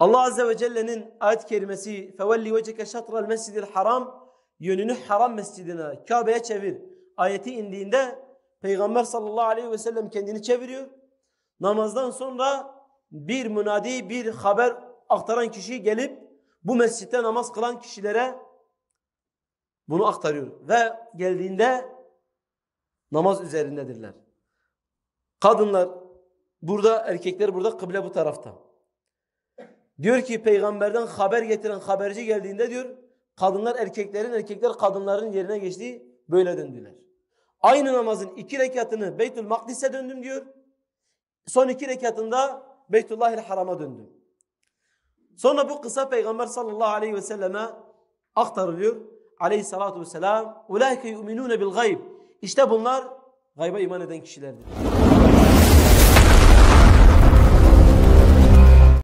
Allah Azze ve Celle'nin ayet-i kerimesi فَوَلِّ وَجَكَ شَطْرَ الْمَسْجِدِ haram Yönünü haram mescidine, Kabe'ye çevir. Ayeti indiğinde Peygamber sallallahu aleyhi ve sellem kendini çeviriyor. Namazdan sonra bir münadi, bir haber aktaran kişi gelip bu mescitte namaz kılan kişilere bunu aktarıyor. Ve geldiğinde namaz üzerindedirler. Kadınlar burada, erkekler burada, kıble bu tarafta. Diyor ki peygamberden haber getiren haberci geldiğinde diyor kadınlar erkeklerin erkekler kadınların yerine geçti böyle döndüler. Aynı namazın iki rekatını Beytül Makdis'e döndüm diyor. Son iki rekatında Beytullahil Haram'a döndüm. Sonra bu kısa peygamber sallallahu aleyhi ve selleme aktarılıyor. Aleyhissalatu vesselam. Ulaike yu'minune bil gayb. İşte bunlar gayba iman eden kişilerdir.